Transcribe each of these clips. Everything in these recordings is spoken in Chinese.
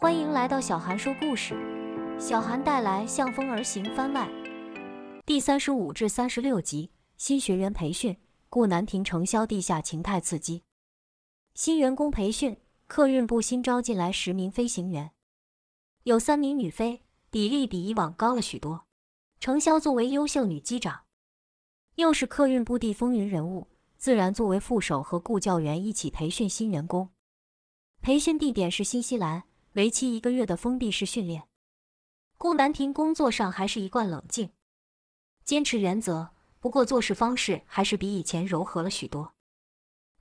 欢迎来到小韩说故事，小韩带来《向风而行》番外第三十五至三十六集：新学员培训，顾南亭、程潇地下情态刺激。新员工培训，客运部新招进来十名飞行员，有三名女飞，比例比以往高了许多。程潇作为优秀女机长，又是客运部的风云人物，自然作为副手和顾教员一起培训新员工。培训地点是新西兰。为期一个月的封闭式训练，顾南亭工作上还是一贯冷静，坚持原则。不过做事方式还是比以前柔和了许多。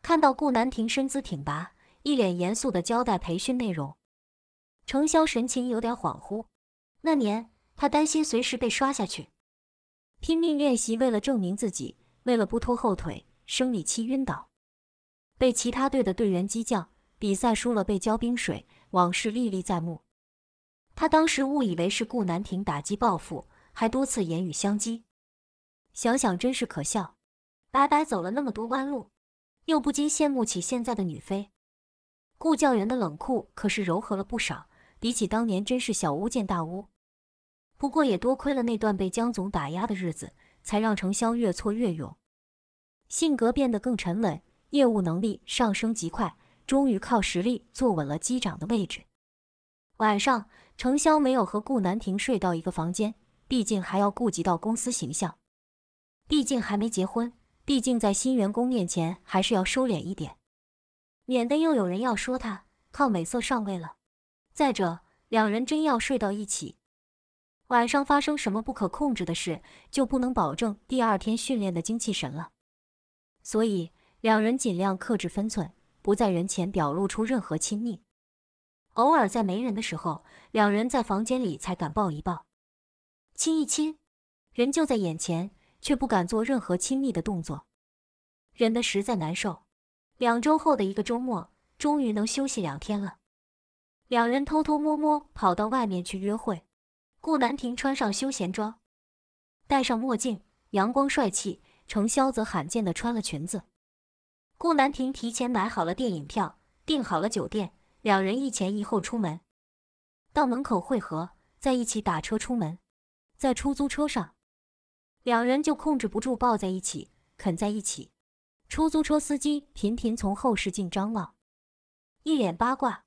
看到顾南亭身姿挺拔，一脸严肃地交代培训内容，程潇神情有点恍惚。那年他担心随时被刷下去，拼命练习，为了证明自己，为了不拖后腿，生理期晕倒，被其他队的队员激将，比赛输了被浇冰水。往事历历在目，他当时误以为是顾南亭打击报复，还多次言语相激。想想真是可笑，白白走了那么多弯路，又不禁羡慕起现在的女妃。顾教员的冷酷可是柔和了不少，比起当年真是小巫见大巫。不过也多亏了那段被江总打压的日子，才让程潇越挫越勇，性格变得更沉稳，业务能力上升极快。终于靠实力坐稳了机长的位置。晚上，程潇没有和顾南亭睡到一个房间，毕竟还要顾及到公司形象。毕竟还没结婚，毕竟在新员工面前还是要收敛一点，免得又有人要说他靠美色上位了。再者，两人真要睡到一起，晚上发生什么不可控制的事，就不能保证第二天训练的精气神了。所以，两人尽量克制分寸。不在人前表露出任何亲昵，偶尔在没人的时候，两人在房间里才敢抱一抱、亲一亲。人就在眼前，却不敢做任何亲密的动作，忍得实在难受。两周后的一个周末，终于能休息两天了，两人偷偷摸摸跑到外面去约会。顾南亭穿上休闲装，戴上墨镜，阳光帅气；程潇则罕见地穿了裙子。顾南亭提前买好了电影票，订好了酒店，两人一前一后出门，到门口汇合，在一起打车出门，在出租车上，两人就控制不住抱在一起，啃在一起。出租车司机频频从后视镜张望，一脸八卦，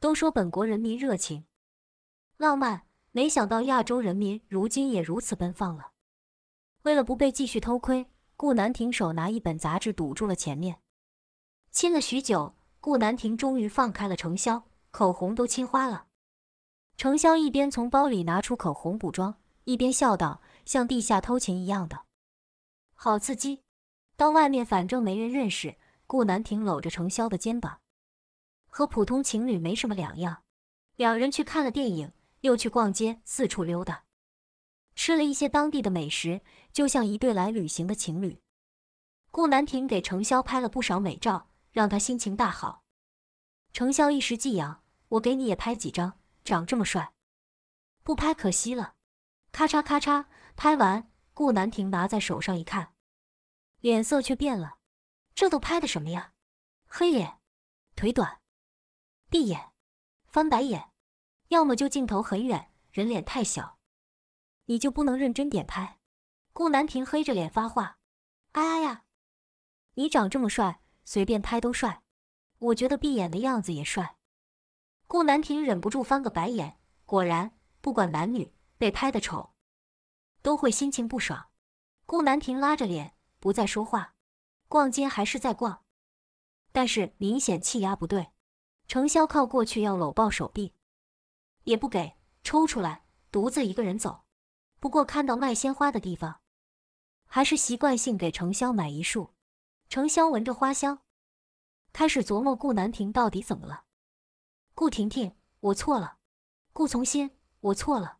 都说本国人民热情浪漫，没想到亚洲人民如今也如此奔放了。为了不被继续偷窥，顾南亭手拿一本杂志堵住了前面。亲了许久，顾南亭终于放开了程潇，口红都亲花了。程潇一边从包里拿出口红补妆，一边笑道：“像地下偷情一样的，好刺激。到外面反正没人认识。”顾南亭搂着程潇的肩膀，和普通情侣没什么两样。两人去看了电影，又去逛街，四处溜达，吃了一些当地的美食，就像一对来旅行的情侣。顾南亭给程潇拍了不少美照。让他心情大好，程潇一时技痒，我给你也拍几张，长这么帅，不拍可惜了。咔嚓咔嚓，拍完，顾南亭拿在手上一看，脸色却变了，这都拍的什么呀？黑脸，腿短，闭眼，翻白眼，要么就镜头很远，人脸太小，你就不能认真点拍？顾南亭黑着脸发话，哎呀呀，你长这么帅。随便拍都帅，我觉得闭眼的样子也帅。顾南亭忍不住翻个白眼，果然不管男女，被拍的丑都会心情不爽。顾南亭拉着脸不再说话，逛街还是在逛，但是明显气压不对。程潇靠过去要搂抱手臂，也不给，抽出来独自一个人走。不过看到卖鲜花的地方，还是习惯性给程潇买一束。程潇闻着花香，开始琢磨顾南亭到底怎么了。顾婷婷，我错了。顾从心，我错了。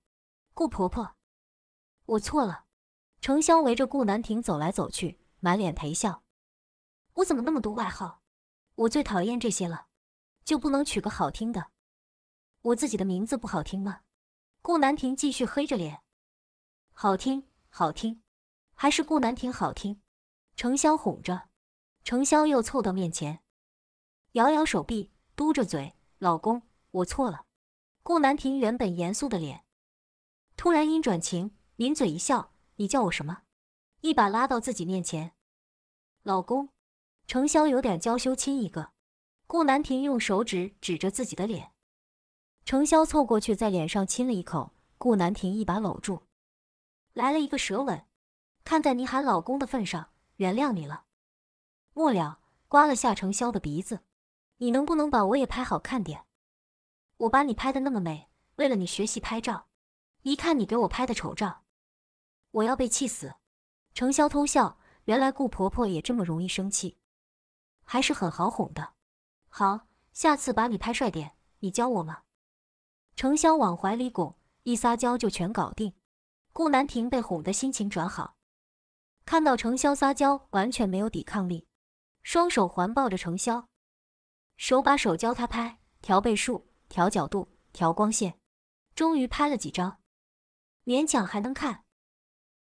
顾婆婆，我错了。程潇围着顾南亭走来走去，满脸陪笑。我怎么那么多外号？我最讨厌这些了，就不能取个好听的？我自己的名字不好听吗？顾南亭继续黑着脸。好听，好听，还是顾南亭好听。程潇哄着。程潇又凑到面前，摇摇手臂，嘟着嘴：“老公，我错了。”顾南亭原本严肃的脸突然阴转晴，抿嘴一笑：“你叫我什么？”一把拉到自己面前，“老公。”程潇有点娇羞，亲一个。顾南亭用手指指着自己的脸，程潇凑过去在脸上亲了一口，顾南亭一把搂住，来了一个舌吻。看在你喊老公的份上，原谅你了。末了，刮了夏承潇的鼻子，你能不能把我也拍好看点？我把你拍的那么美，为了你学习拍照，一看你给我拍的丑照，我要被气死！程潇偷笑，原来顾婆婆也这么容易生气，还是很好哄的。好，下次把你拍帅点，你教我吗？程潇往怀里拱，一撒娇就全搞定。顾南亭被哄的心情转好，看到程潇撒娇，完全没有抵抗力。双手环抱着程潇，手把手教他拍，调倍数，调角度，调光线，终于拍了几张，勉强还能看。